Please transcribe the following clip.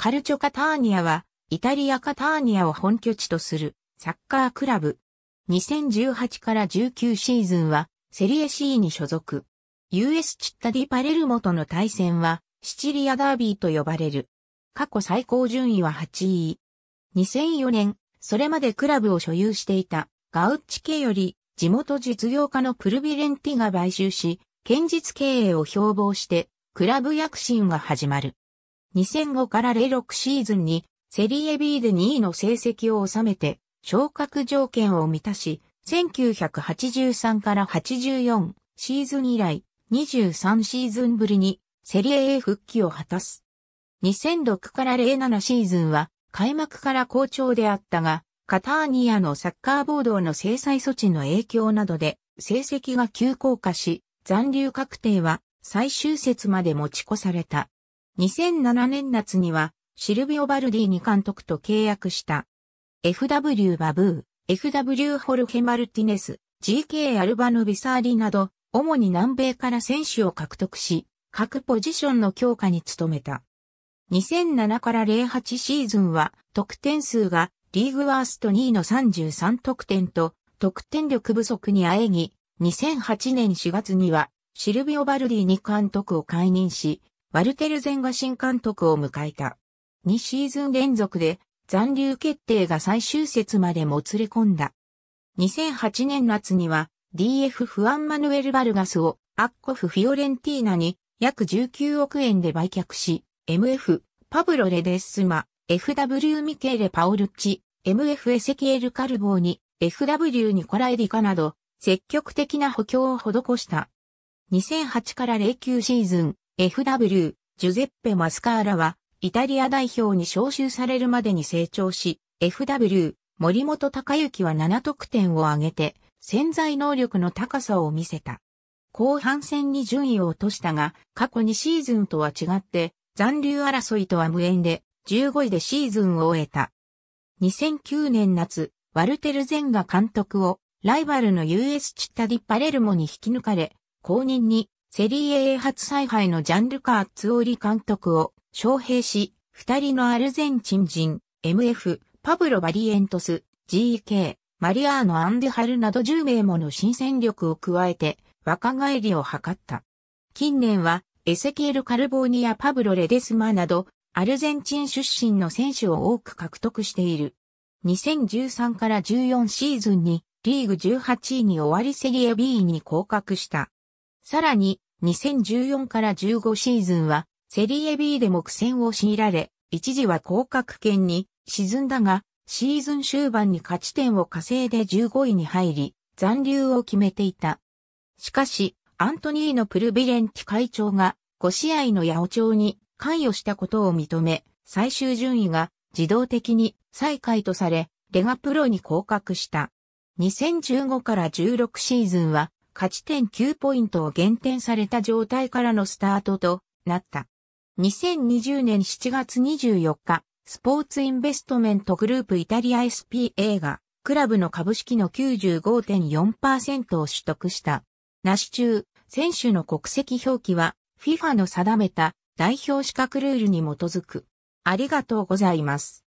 カルチョカターニアは、イタリアカターニアを本拠地とするサッカークラブ。2018から19シーズンは、セリエ C に所属。US チッタディパレルモとの対戦は、シチリアダービーと呼ばれる。過去最高順位は8位。2004年、それまでクラブを所有していたガウッチ家より地元実業家のプルビレンティが買収し、堅実経営を標榜して、クラブ躍進が始まる。2005から06シーズンにセリエ B で2位の成績を収めて昇格条件を満たし、1983から84シーズン以来23シーズンぶりにセリエ A 復帰を果たす。2006から07シーズンは開幕から好調であったが、カターニアのサッカーボードの制裁措置の影響などで成績が急降下し、残留確定は最終節まで持ち越された。2007年夏には、シルビオ・バルディに監督と契約した。FW バブー、FW ホルヘ・マルティネス、GK アルバノ・ビサーリなど、主に南米から選手を獲得し、各ポジションの強化に努めた。2007から08シーズンは、得点数がリーグワースト2位の33得点と、得点力不足にあえぎ、2008年4月には、シルビオ・バルディに監督を解任し、ワルテルゼンが新監督を迎えた。2シーズン連続で残留決定が最終節までもつれ込んだ。2008年夏には DF フアンマヌエル・バルガスをアッコフ・フィオレンティーナに約19億円で売却し、MF、パブロ・レデッスマ、FW ミケーレ・パオルッチ、MF エセキエル・カルボーに、FW ニコラエディカなど、積極的な補強を施した。2008から09シーズン、FW、ジュゼッペ・マスカーラは、イタリア代表に招集されるまでに成長し、FW、森本隆之は7得点を挙げて、潜在能力の高さを見せた。後半戦に順位を落としたが、過去2シーズンとは違って、残留争いとは無縁で、15位でシーズンを終えた。2009年夏、ワルテル・ゼンガ監督を、ライバルの US チッタディ・パレルモに引き抜かれ、後任にセリエ A 初采配のジャンルカー・ツオリ監督を招聘し、二人のアルゼンチン人、MF、パブロ・バリエントス、GK、マリアーノ・アンデハルなど10名もの新戦力を加えて、若返りを図った。近年は、エセキエル・カルボーニやパブロ・レデスマなど、アルゼンチン出身の選手を多く獲得している。2013から14シーズンに、リーグ18位に終わりセリエ B に降格した。さらに、2014から15シーズンは、セリエ B でも苦戦を強いられ、一時は降格圏に沈んだが、シーズン終盤に勝ち点を稼いで15位に入り、残留を決めていた。しかし、アントニーのプルビレンティ会長が5試合の八百長に関与したことを認め、最終順位が自動的に再開とされ、レガプロに降格した。2015から16シーズンは勝ち点9ポイントを減点された状態からのスタートとなった。2020年7月24日、スポーツインベストメントグループイタリア SPA が、クラブの株式の95.4%を取得した。なし中、選手の国籍表記は、FIFA の定めた代表資格ルールに基づく。ありがとうございます。